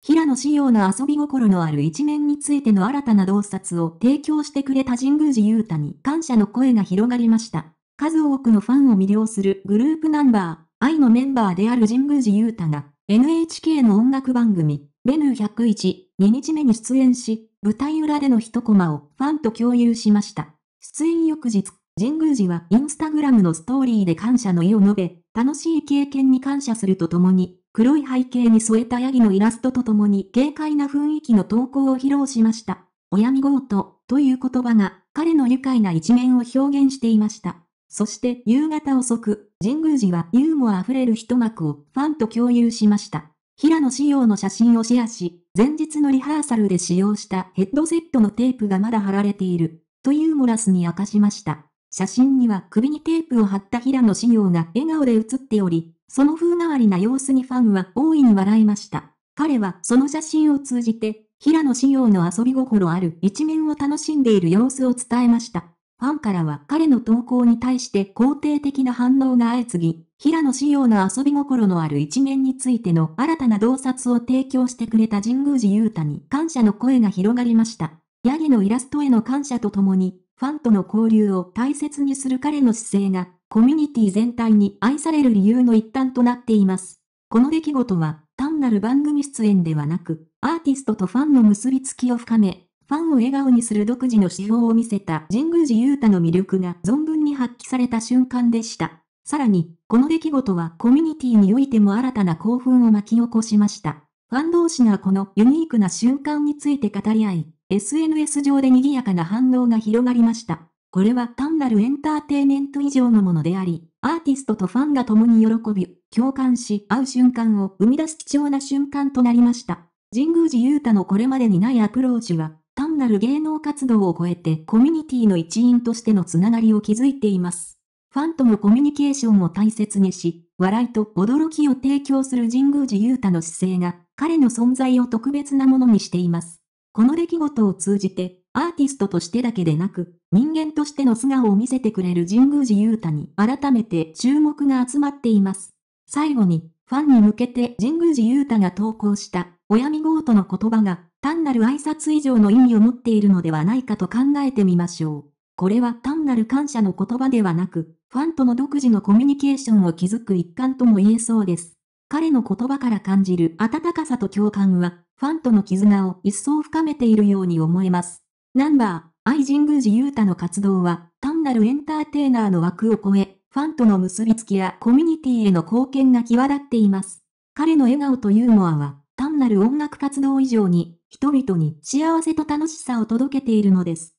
平野仕様の遊び心のある一面についての新たな洞察を提供してくれた神宮寺優太に感謝の声が広がりました。数多くのファンを魅了するグループナンバー、愛のメンバーである神宮寺優太が、NHK の音楽番組、ベヌー101、2日目に出演し、舞台裏での一コマをファンと共有しました。出演翌日、神宮寺はインスタグラムのストーリーで感謝の意を述べ、楽しい経験に感謝するとともに、黒い背景に添えたヤギのイラストとともに軽快な雰囲気の投稿を披露しました。お親ごうと、という言葉が彼の愉快な一面を表現していました。そして夕方遅く、神宮寺はユーモア溢れる一幕をファンと共有しました。平野仕様の写真をシェアし、前日のリハーサルで使用したヘッドセットのテープがまだ貼られている、とユーモラスに明かしました。写真には首にテープを貼った平野仕様が笑顔で写っており、その風変わりな様子にファンは大いに笑いました。彼はその写真を通じて、平野紫耀の遊び心ある一面を楽しんでいる様子を伝えました。ファンからは彼の投稿に対して肯定的な反応が相次ぎ、平野紫耀の遊び心のある一面についての新たな洞察を提供してくれた神宮寺優太に感謝の声が広がりました。ヤギのイラストへの感謝とともに、ファンとの交流を大切にする彼の姿勢がコミュニティ全体に愛される理由の一端となっています。この出来事は、単なる番組出演ではなく、アーティストとファンの結びつきを深め、ファンを笑顔にする独自の指標を見せた神宮寺勇太の魅力が存分に発揮された瞬間でした。さらに、この出来事はコミュニティにおいても新たな興奮を巻き起こしました。ファン同士がこのユニークな瞬間について語り合い、SNS 上で賑やかな反応が広がりました。これは単なるエンターテイメント以上のものであり、アーティストとファンが共に喜び、共感し合う瞬間を生み出す貴重な瞬間となりました。神宮寺勇太のこれまでにないアプローチは、単なる芸能活動を超えてコミュニティの一員としてのつながりを築いています。ファンとのコミュニケーションを大切にし、笑いと驚きを提供する神宮寺勇太の姿勢が、彼の存在を特別なものにしています。この出来事を通じて、アーティストとしてだけでなく、人間としての素顔を見せてくれる神宮寺勇太に改めて注目が集まっています。最後に、ファンに向けて神宮寺勇太が投稿した、親見ごーの言葉が、単なる挨拶以上の意味を持っているのではないかと考えてみましょう。これは単なる感謝の言葉ではなく、ファンとの独自のコミュニケーションを築く一環とも言えそうです。彼の言葉から感じる温かさと共感は、ファンとの絆を一層深めているように思えます。ナンバー、愛神宮寺優太の活動は、単なるエンターテイナーの枠を超え、ファンとの結びつきやコミュニティへの貢献が際立っています。彼の笑顔とユーモアは、単なる音楽活動以上に、人々に幸せと楽しさを届けているのです。